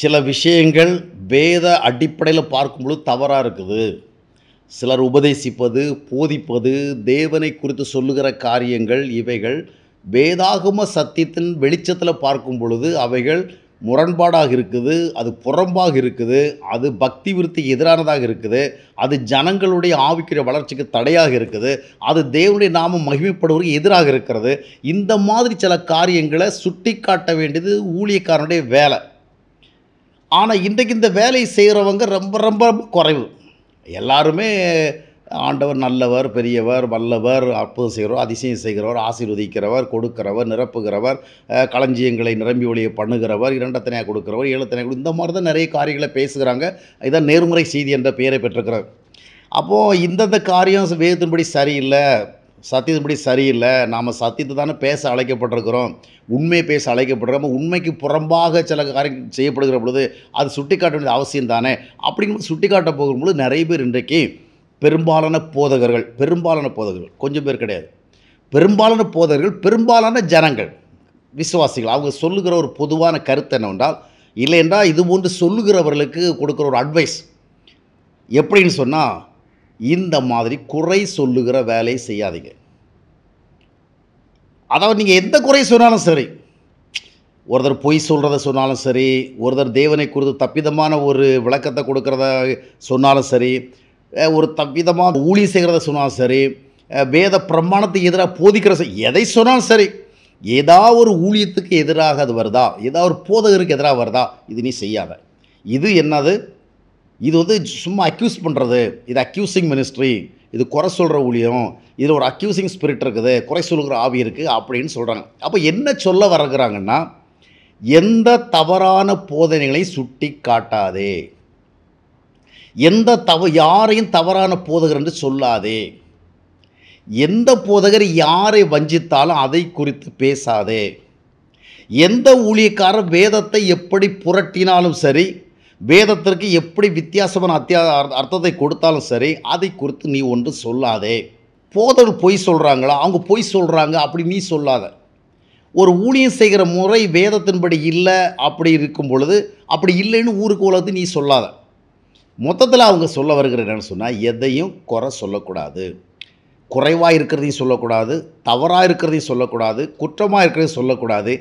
சில விஷயங்கள் வேத அடிப்படையில் பார்க்கும்பொழுது தவறாக இருக்குது சிலர் உபதேசிப்பது போதிப்பது தேவனை குறித்து சொல்லுகிற காரியங்கள் இவைகள் வேதாகம சத்தியத்தின் வெளிச்சத்தில் பார்க்கும் பொழுது அவைகள் முரண்பாடாக இருக்குது அது புறம்பாக இருக்குது அது பக்தி விருத்திக்கு எதிரானதாக இருக்குது அது ஜனங்களுடைய ஆவிக்கிற வளர்ச்சிக்கு தடையாக இருக்குது அது தேவனுடைய நாமம் மகிமைப்படுவதற்கு எதிராக இருக்கிறது இந்த மாதிரி சில காரியங்களை சுட்டி காட்ட வேண்டியது ஊழியக்காரனுடைய வேலை ஆனால் இன்றைக்கு இந்த வேலையை செய்கிறவங்க ரொம்ப ரொம்ப குறைவு எல்லாருமே ஆண்டவர் நல்லவர் பெரியவர் வல்லவர் அற்புதம் செய்கிறவர் அதிசயம் செய்கிறவர் ஆசீர்வதிக்கிறவர் கொடுக்கிறவர் நிரப்புகிறவர் களஞ்சியங்களை நிரம்பி ஒழிய பண்ணுகிறவர் இரண்டத்தனையாக கொடுக்கிறவர் ஏழத்தனையாக இந்த மாதிரி தான் நிறைய காரியங்களை பேசுகிறாங்க இதான் நேர்முறை செய்தி என்ற பெயரை பெற்றிருக்கிறார் அப்போது இந்தந்த காரியம் வேதத்தின்படி சரியில்லை படி சரியில்லை நாம் சத்தியத்தை தானே பேச அழைக்கப்பட்டிருக்கிறோம் உண்மையை பேச அழைக்கப்படுறோம் உண்மைக்கு புறம்பாக சில காரியம் செய்யப்படுகிற பொழுது அது சுட்டிக்காட்ட வேண்டிய அவசியம் தானே அப்படிங்கும்போது சுட்டிக்காட்ட போகும்போது நிறைய பேர் இன்றைக்கு பெரும்பாலான போதகர்கள் பெரும்பாலான போதகர்கள் கொஞ்சம் பேர் கிடையாது பெரும்பாலான போதகர்கள் பெரும்பாலான ஜனங்கள் விசுவாசிகள் அவங்க சொல்லுகிற ஒரு பொதுவான கருத்து என்னவென்றால் என்றால் இது போன்று சொல்லுகிறவர்களுக்கு கொடுக்குற ஒரு அட்வைஸ் எப்படின்னு சொன்னால் இந்த மாதிரி குறை சொல்லுகிற வேலையை செய்யாதீங்க அதாவது நீங்கள் எந்த குறை சொன்னாலும் சரி ஒருத்தர் பொய் சொல்கிறத சொன்னாலும் சரி ஒருத்தர் தேவனை குறித்து தப்பிதமான ஒரு விளக்கத்தை கொடுக்குறத சொன்னாலும் சரி ஒரு தப்பிதமாக ஊழி செய்கிறத சொன்னாலும் சரி வேத பிரமாணத்துக்கு எதிராக போதிக்கிற எதை சொன்னாலும் சரி ஏதாவது ஒரு ஊழியத்துக்கு எதிராக அது வருதா ஏதாவது ஒரு போதகருக்கு எதிராக வருதா இது நீ செய்யாத இது என்னது இது வந்து சும்மா அக்யூஸ் பண்ணுறது இது அக்யூசிங் மினிஸ்ட்ரி இது குறை சொல்கிற ஊழியம் இதில் ஒரு அக்யூசிங் ஸ்பிரிட் இருக்குது குறை சொல்கிற ஆவி இருக்குது அப்படின்னு சொல்கிறாங்க அப்போ என்ன சொல்ல வரகிறாங்கன்னா எந்த தவறான போதனைகளை சுட்டி காட்டாதே எந்த தவ யாரையும் தவறான போதகர் என்று சொல்லாதே எந்த போதகர் யாரை வஞ்சித்தாலும் அதை குறித்து பேசாதே எந்த ஊழியக்காரர் வேதத்தை எப்படி புரட்டினாலும் சரி வேதத்திற்கு எப்படி வித்தியாசமான அத்தியா அர்த்தத்தை கொடுத்தாலும் சரி அதை குறித்து நீ ஒன்று சொல்லாதே போதவர் பொய் சொல்கிறாங்களா அவங்க பொய் சொல்கிறாங்க அப்படி நீ சொல்லாத ஒரு ஊழியம் செய்கிற முறை வேதத்தின்படி இல்லை அப்படி இருக்கும் பொழுது அப்படி இல்லைன்னு ஊருக்கு உலகத்து நீ சொல்லாத மொத்தத்தில் அவங்க சொல்ல வருகிற என்னென்னு சொன்னால் எதையும் குறை சொல்லக்கூடாது குறைவாக இருக்கிறதையும் சொல்லக்கூடாது தவறாக இருக்கிறதையும் சொல்லக்கூடாது குற்றமாக இருக்கிறதையும் சொல்லக்கூடாது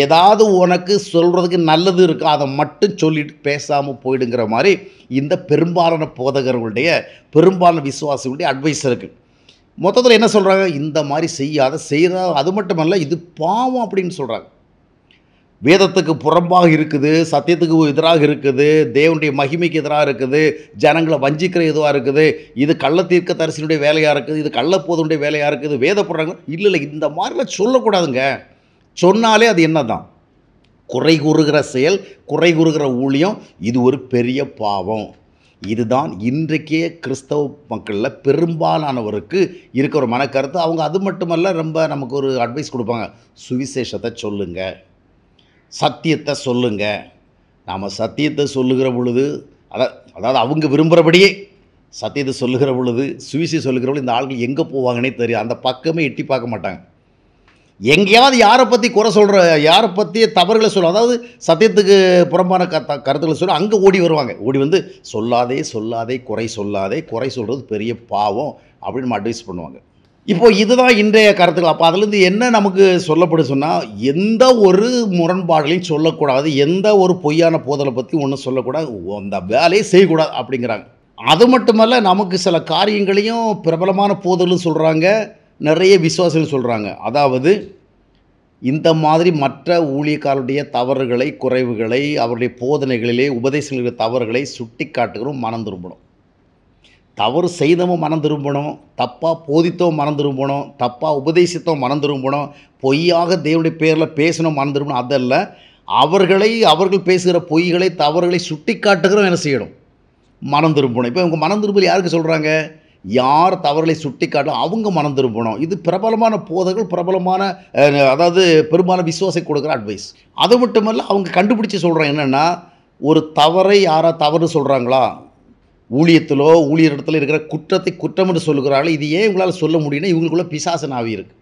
ஏதாவது உனக்கு சொல்கிறதுக்கு நல்லது இருக்குது அதை மட்டும் சொல்லிட்டு பேசாமல் போயிடுங்கிற மாதிரி இந்த பெரும்பாலான போதகர்களுடைய பெரும்பாலான விசுவாசிகளுடைய அட்வைஸ் இருக்குது மொத்தத்தில் என்ன சொல்கிறாங்க இந்த மாதிரி செய்யாத செய்கிற அது மட்டுமல்ல இது பாவம் அப்படின்னு சொல்கிறாங்க வேதத்துக்கு புறம்பாக இருக்குது சத்தியத்துக்கு எதிராக இருக்குது தேவனுடைய மகிமைக்கு எதிராக இருக்குது ஜனங்களை வஞ்சிக்கிற இதுவாக இருக்குது இது கள்ள தீர்க்க தரிசனுடைய வேலையாக இருக்குது இது கள்ளப்போதனுடைய வேலையாக இருக்குது வேத புறாங்க இல்லை இல்லை இந்த மாதிரிலாம் சொல்லக்கூடாதுங்க சொன்னாலே அது என்ன தான் குறை கூறுகிற செயல் குறை கூறுகிற ஊழியம் இது ஒரு பெரிய பாவம் இதுதான் இன்றைக்கே கிறிஸ்தவ மக்களில் பெரும்பாலானவருக்கு இருக்கிற மனக்கருத்து அவங்க அது மட்டுமல்ல ரொம்ப நமக்கு ஒரு அட்வைஸ் கொடுப்பாங்க சுவிசேஷத்தை சொல்லுங்கள் சத்தியத்தை சொல்லுங்க நாம் சத்தியத்தை சொல்லுகிற பொழுது அதாவது அதாவது அவங்க விரும்புகிறபடியே சத்தியத்தை சொல்லுகிற பொழுது சுவிசி சொல்லுகிற பொழுது இந்த ஆள்கள் எங்கே போவாங்கன்னே தெரியும் அந்த பக்கமே எட்டி பார்க்க மாட்டாங்க எங்கேயாவது யாரை பற்றி குறை சொல்கிற யாரை பற்றி தவறுகளை சொல்ல அதாவது சத்தியத்துக்கு புறம்பான க கருத்துக்களை சொல்ல அங்கே ஓடி வருவாங்க ஓடி வந்து சொல்லாதே சொல்லாதே குறை சொல்லாதே குறை சொல்கிறது பெரிய பாவம் அப்படின்னு நம்ம அட்வைஸ் பண்ணுவாங்க இப்போது இதுதான் இன்றைய கருத்துக்கள் அப்போ அதுலேருந்து என்ன நமக்கு சொல்லப்படும் சொன்னால் எந்த ஒரு முரண்பாடுகளையும் சொல்லக்கூடாது எந்த ஒரு பொய்யான போதலை பற்றி ஒன்றும் சொல்லக்கூடாது அந்த வேலையை செய்யக்கூடாது அப்படிங்கிறாங்க அது மட்டுமல்ல நமக்கு சில காரியங்களையும் பிரபலமான போதலும் சொல்கிறாங்க நிறைய விசுவாசம் சொல்கிறாங்க அதாவது இந்த மாதிரி மற்ற ஊழியக்காரருடைய தவறுகளை குறைவுகளை அவருடைய போதனைகளிலே உபதேசங்களுடைய தவறுகளை சுட்டி காட்டுகிறோம் மனம் திரும்பணும் தவறு செய்தவன் மனம் திரும்பணும் தப்பாக போதித்தவன் மனம் திரும்பணும் தப்பாக உபதேசித்தவன் மனம் திரும்பணும் பொய்யாக தேவனுடைய பேரில் பேசணும் மனம் திரும்பணும் அதல்ல அவர்களை அவர்கள் பேசுகிற பொய்களை தவறுகளை சுட்டி காட்டுகிறோம் என்ன செய்யணும் மனம் திரும்பணும் இப்போ இவங்க மனம் திரும்பல் யாருக்கு சொல்கிறாங்க யார் தவறுகளை சுட்டி காட்டும் அவங்க மனம் திரும்பணும் இது பிரபலமான போதைகள் பிரபலமான அதாவது பெரும்பாலும் விசுவாசம் கொடுக்குற அட்வைஸ் அது மட்டுமல்ல அவங்க கண்டுபிடிச்சி சொல்கிறாங்க என்னென்னா ஒரு தவறை யாராக தவறு சொல்கிறாங்களா ஊழியத்திலோ ஊழியர் இடத்துல இருக்கிற குற்றத்தை குற்றம் என்று சொல்கிறார்கள் இது ஏன் இவங்களால் சொல்ல முடியும்னா இவங்களுக்குள்ள பிசாசின் ஆவி இருக்குது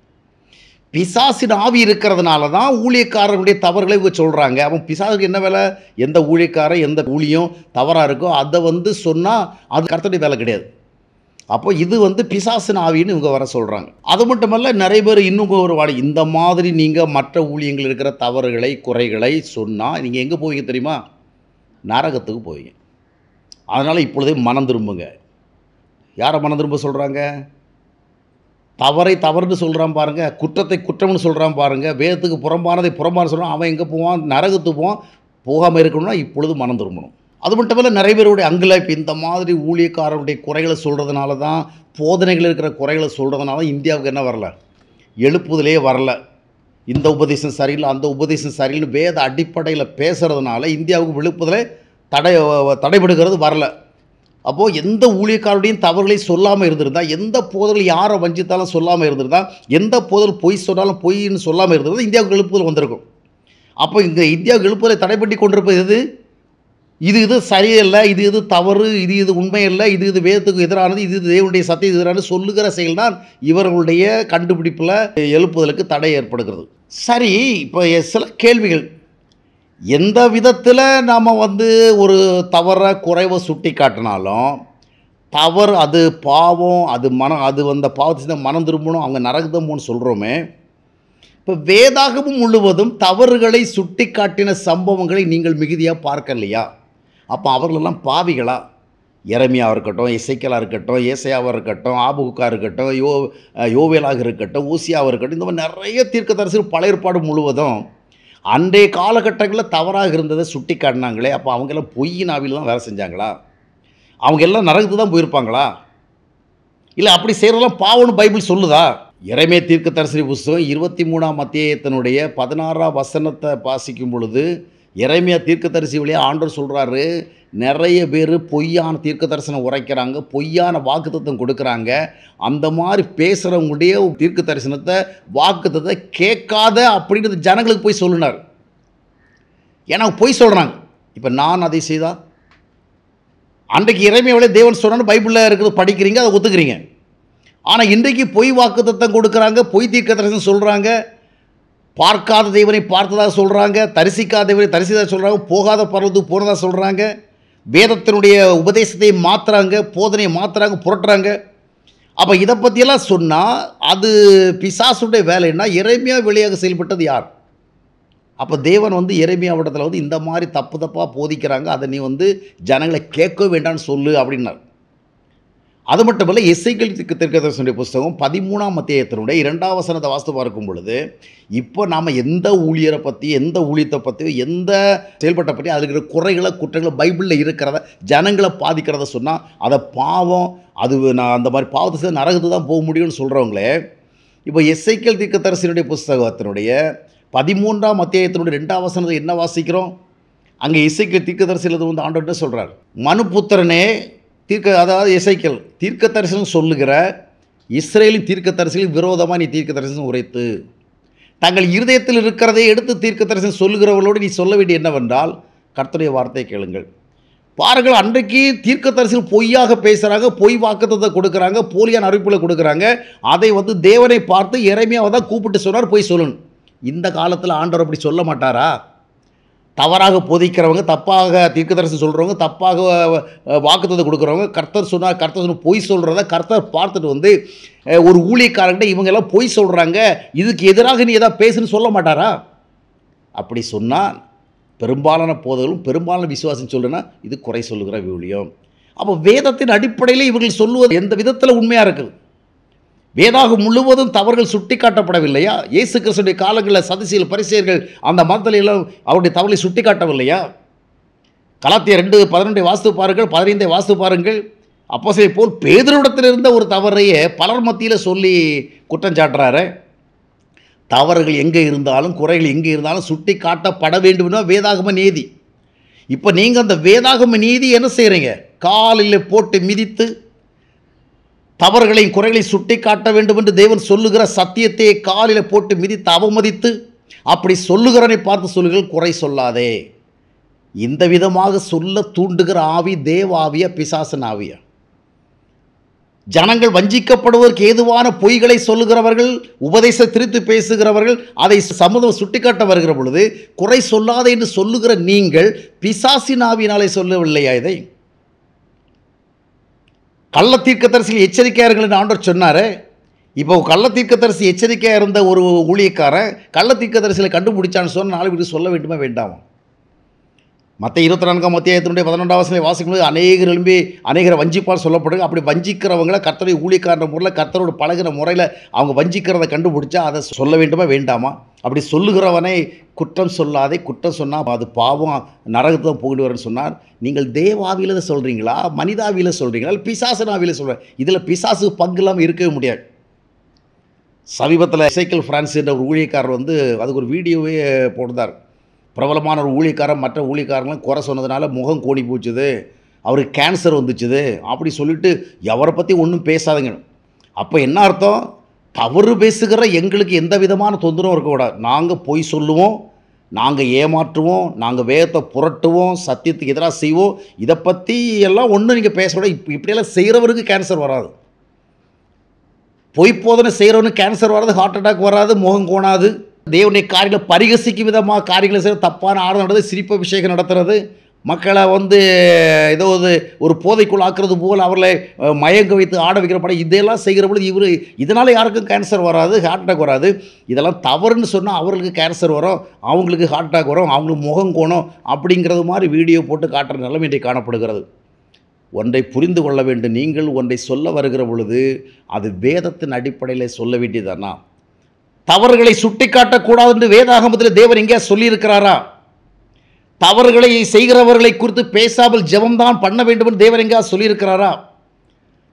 பிசாசின் ஆவி இருக்கிறதுனால தான் ஊழியக்காரர்களுடைய தவறுகளை இவங்க சொல்கிறாங்க அவன் பிசாசுக்கு என்ன வேலை எந்த ஊழியக்காரன் எந்த ஊழியம் தவறாக இருக்கோ அதை வந்து சொன்னால் அது கருத்துடைய வேலை கிடையாது அப்போ இது வந்து பிசாசின் ஆவின்னு இவங்க வர சொல்கிறாங்க அது மட்டுமல்ல நிறைய பேர் இன்னும் ஒரு வாடி இந்த மாதிரி நீங்கள் மற்ற ஊழியங்கள் இருக்கிற தவறுகளை குறைகளை சொன்னால் நீங்கள் எங்கே போவீங்க தெரியுமா நரகத்துக்கு போவீங்க அதனால் இப்பொழுதே மனம் திரும்புங்க யாரை மனம் திரும்ப சொல்கிறாங்க தவறை தவறுன்னு சொல்கிறான் பாருங்கள் குற்றத்தை குற்றம்னு சொல்கிறான் பாருங்கள் வேதத்துக்கு புறம்பானதை புறம்பான சொல்கிறான் அவன் எங்கே போவான் நரகத்து போவான் போகாமல் இருக்கணும்னா இப்பொழுது மனம் திரும்பணும் அது மட்டும் இல்லை நிறைய பேருடைய அங்கில் இப்போ இந்த மாதிரி ஊழியக்காரருடைய குறைகளை சொல்கிறதுனால தான் போதனைகள் இருக்கிற குறைகளை சொல்கிறதுனால இந்தியாவுக்கு என்ன வரல எழுப்புதலே வரல இந்த உபதேசம் சரியில்லை அந்த உபதேசம் சரியில்லை வேத அடிப்படையில் பேசுகிறதுனால இந்தியாவுக்கு விழுப்புதலே தடை தடைபடுகிறது வரல அப்போது எந்த ஊழியக்காரருடையும் தவறுகளை சொல்லாமல் இருந்திருந்தால் எந்த போதல் யாரை வஞ்சித்தாலும் சொல்லாமல் இருந்திருந்தால் எந்த போதல் பொய் சொன்னாலும் பொய்ன்னு சொல்லாமல் இருந்திருந்தால் இந்தியாவுக்கு எழுப்புதல் வந்திருக்கும் அப்போ இங்கே இந்தியாவுக்கு எழுப்புதலை தடைப்பட்டு கொண்டிருப்பது எது இது இது சரியில்லை இது இது தவறு இது இது உண்மை இல்லை இது இது வேதத்துக்கு எதிரானது இது இது தேவனுடைய சத்திய எதிரானது சொல்லுகிற செயல் தான் இவர்களுடைய கண்டுபிடிப்பில் எழுப்புதலுக்கு தடை ஏற்படுகிறது சரி இப்போ சில கேள்விகள் எந்த விதத்தில் நாம் வந்து ஒரு தவறை குறைவை சுட்டி காட்டினாலும் தவறு அது பாவம் அது மனம் அது வந்த பாவத்தை தான் மனம் திரும்பணும் அவங்க நரகதம்னு சொல்கிறோமே இப்போ வேதாகமும் முழுவதும் தவறுகளை சுட்டி காட்டின சம்பவங்களை நீங்கள் மிகுதியாக பார்க்கலையா அப்போ அவர்களெல்லாம் பாவிகளா இறமியாக இருக்கட்டும் இசைக்கலாக இருக்கட்டும் ஏசையாவாக இருக்கட்டும் ஆபுகுக்காக இருக்கட்டும் யோ யோவேலாக இருக்கட்டும் ஊசியாக இருக்கட்டும் இந்த மாதிரி நிறைய தீர்க்கதரிசனம் பழையற்பாடு முழுவதும் அன்றைய காலகட்டங்களில் தவறாக இருந்ததை சுட்டி காட்டினாங்களே அப்போ அவங்கெல்லாம் பொய்யின் ஆவியில் தான் வேலை செஞ்சாங்களா அவங்க எல்லாம் நரகத்து தான் போயிருப்பாங்களா இல்லை அப்படி செய்கிறதெல்லாம் பாவனு பைபிள் சொல்லுதா இறைமை தீர்க்க தரிசனி புஸ்தகம் இருபத்தி மூணாம் அத்தியாயத்தினுடைய பதினாறாம் வசனத்தை வாசிக்கும் பொழுது இறைமையா தீர்க்க தரிசி வழியாக ஆண்டவர் சொல்கிறாரு நிறைய பேர் பொய்யான தீர்க்க தரிசனம் உரைக்கிறாங்க பொய்யான தத்துவம் கொடுக்குறாங்க அந்த மாதிரி பேசுகிறவங்களுடைய தீர்க்க தரிசனத்தை வாக்குத்தத்தை கேட்காத அப்படின்றது ஜனங்களுக்கு போய் சொல்லினார் ஏன்னா பொய் சொல்கிறாங்க இப்போ நான் அதை செய்தால் அன்றைக்கு இறைமையோட தேவன் சொன்னான்னு பைபிளில் இருக்கிறது படிக்கிறீங்க அதை ஒத்துக்கிறீங்க ஆனால் இன்றைக்கு பொய் வாக்குத்தத்தம் கொடுக்குறாங்க பொய் தீர்க்க தரிசனம் சொல்கிறாங்க பார்க்காத தெய்வனை பார்த்ததாக சொல்கிறாங்க தரிசிக்காத தெய்வனை தரிசிதாக சொல்கிறாங்க போகாத பருவத்துக்கு போனதாக சொல்கிறாங்க வேதத்தினுடைய உபதேசத்தை மாற்றுறாங்க போதனையை மாற்றுறாங்க புரட்டுறாங்க அப்போ இதை பற்றியெல்லாம் சொன்னால் அது பிசாசுடைய வேலைன்னா இறைமையாக வெளியாக செயல்பட்டது யார் அப்போ தேவன் வந்து இறைமையாவிடத்தில் வந்து இந்த மாதிரி தப்பு தப்பாக போதிக்கிறாங்க அதை நீ வந்து ஜனங்களை கேட்க வேண்டாம்னு சொல்லு அப்படின்னார் அது மட்டும் இல்லை இசைகள் திருக்கதர்சனுடைய புஸ்தகம் பதிமூணாம் அத்தியாயத்தினுடைய இரண்டாவது வசனத்தை வாஸ்து பார்க்கும் பொழுது இப்போ நாம் எந்த ஊழியரை பற்றி எந்த ஊழியத்தை பற்றி எந்த செயல்பட்ட பற்றி அதில் இருக்கிற குறைகளை குற்றங்களை பைபிளில் இருக்கிறத ஜனங்களை பாதிக்கிறத சொன்னால் அதை பாவம் அது நான் அந்த மாதிரி பாவத்தை சேர்ந்து நரகத்து தான் போக முடியும்னு சொல்கிறவங்களே இப்போ எஸ்ஐக்கல் தீர்க்கதரிசனுடைய புஸ்தகத்தினுடைய பதிமூன்றாம் அத்தியாயத்தினுடைய ரெண்டாம் வசனத்தை என்ன வாசிக்கிறோம் அங்கே இசைக்கு தீர்க்கதரிசனத்தை வந்து ஆண்டோட்டே சொல்கிறார் மனுபுத்திரனே தீர்க்க அதாவது இசைக்கல் தீர்க்க தரிசனம் சொல்லுகிற இஸ்ரேலின் தீர்க்க தரிசனம் விரோதமாக நீ தீர்க்க தரிசனம் உரைத்து தங்கள் இருதயத்தில் இருக்கிறதை எடுத்து தீர்க்க தரிசனம் சொல்லுகிறவர்களோடு நீ சொல்ல வேண்டிய என்னவென்றால் கர்த்தருடைய வார்த்தை கேளுங்கள் பாருங்கள் அன்றைக்கு தீர்க்க தரிசனம் பொய்யாக பேசுகிறாங்க பொய் வாக்குத்தத்தை கொடுக்குறாங்க போலியான அறிவிப்பில் கொடுக்குறாங்க அதை வந்து தேவனை பார்த்து இறைமையாக தான் கூப்பிட்டு சொன்னார் போய் சொல்லணும் இந்த காலத்தில் ஆண்டவர் அப்படி சொல்ல மாட்டாரா தவறாக போதிக்கிறவங்க தப்பாக தீர்க்கதரிசி சொல்கிறவங்க தப்பாக வாக்குத்தத்தை கொடுக்குறவங்க கர்த்தர் சொன்னால் கர்த்தர் சொன்ன பொய் சொல்கிறத கர்த்தர் பார்த்துட்டு வந்து ஒரு ஊழியக்காரங்கிட்ட எல்லாம் பொய் சொல்கிறாங்க இதுக்கு எதிராக நீ எதாவது பேசுன்னு சொல்ல மாட்டாரா அப்படி சொன்னால் பெரும்பாலான போதலும் பெரும்பாலான விசுவாசம் சொல்லுன்னா இது குறை சொல்லுகிற விவிலியம் அப்போ வேதத்தின் அடிப்படையில் இவர்கள் சொல்லுவது எந்த விதத்தில் உண்மையாக இருக்குது வேதாகம் முழுவதும் தவறுகள் சுட்டி காட்டப்படவில்லையா இயேசு கிறிஸ்துடைய காலங்களில் சதிசியல் பரிசெயர்கள் அந்த மதத்திலெல்லாம் அவருடைய தவறை சுட்டி காட்டவில்லையா கலாத்திய ரெண்டு பதினெண்டை வாஸ்து பாருங்கள் பதினைந்தை வாஸ்து பாருங்கள் அப்போ சரி போல் பேதிரிடத்தில் இருந்த ஒரு தவறையே பலர் மத்தியில் சொல்லி குற்றம் சாட்டுறாரு தவறுகள் எங்கே இருந்தாலும் குறைகள் எங்கே இருந்தாலும் சுட்டி காட்டப்பட வேண்டும்னா வேதாகம நீதி இப்போ நீங்கள் அந்த வேதாகம நீதி என்ன செய்கிறீங்க காலில் போட்டு மிதித்து தவறுகளையும் குறைகளை சுட்டி காட்ட வேண்டும் என்று தேவன் சொல்லுகிற சத்தியத்தையே காலில் போட்டு மிதித்து அவமதித்து அப்படி சொல்லுகிறனை பார்த்து சொல்லுங்கள் குறை சொல்லாதே இந்த விதமாக சொல்ல தூண்டுகிற ஆவி தேவாவிய பிசாசன் ஆவியா ஜனங்கள் வஞ்சிக்கப்படுவதற்கு ஏதுவான பொய்களை சொல்லுகிறவர்கள் உபதேச திருத்து பேசுகிறவர்கள் அதை சமூகம் சுட்டிக்காட்ட வருகிற பொழுது குறை சொல்லாதே என்று சொல்லுகிற நீங்கள் பிசாசின் ஆவியினாலே சொல்லவில்லையா இதை கள்ள தீர்க்கதரிசியில் எச்சரிக்கையாக இருங்கள்னு ஆண்டவர் சொன்னார் இப்போ கள்ள தீர்க்கதரிசி எச்சரிக்கையாக இருந்த ஒரு ஊழியக்காரன் கள்ள தீர்க்கதரிசியில் கண்டுபிடிச்சான்னு சொன்னால் நாலு வீடு சொல்ல வேண்டுமா வேண்டாமா மற்ற இருபத்தி நான்காம் மத்தியாயத்தினுடைய பதினொன்றாம் வசனை வாசிக்கும்போது அநேக எழும்பி அநேகரை வஞ்சிப்பால் சொல்லப்படுது அப்படி வஞ்சிக்கிறவங்களை கர்த்தரை ஊழியக்காரன் முறையில் கர்த்தரோட பழகிற முறையில் அவங்க வஞ்சிக்கிறத கண்டுபிடிச்சா அதை சொல்ல வேண்டுமா வேண்டாமா அப்படி சொல்லுகிறவனை குற்றம் சொல்லாதே குற்றம் சொன்னால் அது பாவம் நரகத்தான் போகிட்டு வரேன்னு சொன்னார் நீங்கள் தேவாவியில் தான் சொல்கிறீங்களா மனிதாவியில் சொல்கிறீங்களா பிசாசனாவியில் சொல்கிறேன் இதில் பிசாசு பங்கு இல்லாமல் இருக்கவே முடியாது சமீபத்தில் சைக்கிள் ஃப்ரான்ஸ் என்ற ஒரு ஊழியக்காரர் வந்து அதுக்கு ஒரு வீடியோவே போடுதார் பிரபலமான ஒரு ஊழியக்காரன் மற்ற ஊழியக்காரங்களும் குறை சொன்னதுனால முகம் கோணி போச்சுது அவருக்கு கேன்சர் வந்துச்சுது அப்படி சொல்லிட்டு எவரை பற்றி ஒன்றும் பேசாதங்க அப்போ என்ன அர்த்தம் தவறு பேசுகிற எங்களுக்கு எந்த விதமான தொந்தரவும் இருக்கக்கூடாது நாங்கள் பொய் சொல்லுவோம் நாங்கள் ஏமாற்றுவோம் நாங்கள் வேகத்தை புரட்டுவோம் சத்தியத்துக்கு எதிராக செய்வோம் இதை பற்றி எல்லாம் ஒன்றும் நீங்கள் பேசக்கூடாது இப்போ இப்படியெல்லாம் செய்கிறவருக்கு கேன்சர் வராது பொய்ப்போதனை செய்கிறவனுக்கு கேன்சர் வராது ஹார்ட் அட்டாக் வராது முகம் கோணாது தேவனை காரியங்களை பரிகசிக்கும் விதமாக காரியங்களை செய்ய தப்பான ஆடல் நடந்தது சிரிப்பு அபிஷேகம் நடத்துறது மக்களை வந்து ஏதோ ஒரு ஒரு போதைக்குள் ஆக்குறது போல் அவர்களை மயங்க வைத்து ஆட வைக்கிற படம் இதையெல்லாம் செய்கிற பொழுது இவர் இதனால் யாருக்கும் கேன்சர் வராது ஹார்ட் அட்டாக் வராது இதெல்லாம் தவறுன்னு சொன்னால் அவர்களுக்கு கேன்சர் வரும் அவங்களுக்கு ஹார்ட் அட்டாக் வரும் அவங்களுக்கு முகம் கோணம் அப்படிங்கிறது மாதிரி வீடியோ போட்டு காட்டுற நிலைமை இன்றைக்கு காணப்படுகிறது ஒன்றை புரிந்து கொள்ள வேண்டும் நீங்கள் ஒன்றை சொல்ல வருகிற பொழுது அது வேதத்தின் அடிப்படையில் சொல்ல வேண்டியதானா தவறுகளை சுட்டிக்காட்டக்கூடாது என்று வேதாகமத்தில் தேவர் எங்கேயா சொல்லியிருக்கிறாரா தவறுகளை செய்கிறவர்களை குறித்து பேசாமல் ஜெபம்தான் பண்ண வேண்டும் என்று தேவர் எங்கேயா சொல்லியிருக்கிறாரா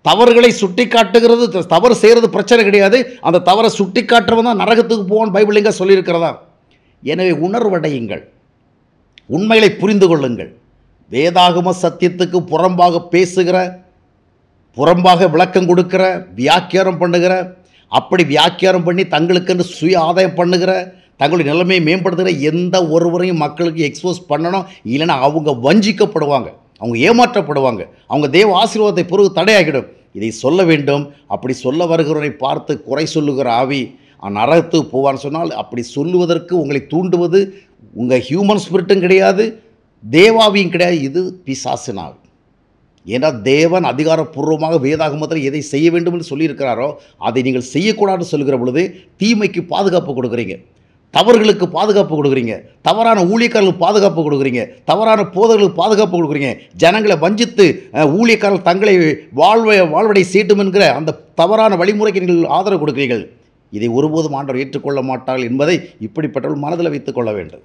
தவறுகளை சுட்டி காட்டுகிறது தவறு செய்கிறது பிரச்சனை கிடையாது அந்த தவறை சுட்டி காட்டுறவன் தான் நரகத்துக்கு போவான் பைபிள் எங்கே சொல்லியிருக்கிறதா எனவே உணர்வடையுங்கள் உண்மைகளை புரிந்து கொள்ளுங்கள் வேதாகம சத்தியத்துக்கு புறம்பாக பேசுகிற புறம்பாக விளக்கம் கொடுக்கிற வியாக்கியாரம் பண்ணுகிற அப்படி வியாக்கியாரம் பண்ணி தங்களுக்குன்னு சுய ஆதாயம் பண்ணுகிற தங்களுடைய நிலைமையை மேம்படுத்துகிற எந்த ஒருவரையும் மக்களுக்கு எக்ஸ்போஸ் பண்ணணும் இல்லைன்னா அவங்க வஞ்சிக்கப்படுவாங்க அவங்க ஏமாற்றப்படுவாங்க அவங்க தேவ ஆசீர்வாதத்தை பிறகு தடையாகிடும் இதை சொல்ல வேண்டும் அப்படி சொல்ல வருகிறவரை பார்த்து குறை சொல்லுகிற ஆவி நரகத்து போவான்னு சொன்னால் அப்படி சொல்லுவதற்கு உங்களை தூண்டுவது உங்கள் ஹியூமன் ஸ்பிரிட்டும் கிடையாது தேவாவியும் கிடையாது இது பிசாசினாவி ஏன்னா தேவன் அதிகாரப்பூர்வமாக வேதாகமத்தில் எதை செய்ய வேண்டும் என்று சொல்லியிருக்கிறாரோ அதை நீங்கள் செய்யக்கூடாதுன்னு சொல்கிற பொழுது தீமைக்கு பாதுகாப்பு கொடுக்குறீங்க தவறுகளுக்கு பாதுகாப்பு கொடுக்குறீங்க தவறான ஊழியக்காரர்களுக்கு பாதுகாப்பு கொடுக்குறீங்க தவறான போதர்களுக்கு பாதுகாப்பு கொடுக்குறீங்க ஜனங்களை வஞ்சித்து ஊழியக்காரர்கள் தங்களை வாழ்வை வாழ்வடை சீட்டும் என்கிற அந்த தவறான வழிமுறைக்கு நீங்கள் ஆதரவு கொடுக்குறீர்கள் இதை ஒருபோதும் ஆண்டவர் ஏற்றுக்கொள்ள மாட்டார்கள் என்பதை இப்படிப்பட்டவர்கள் மனதில் வைத்துக் கொள்ள வேண்டும்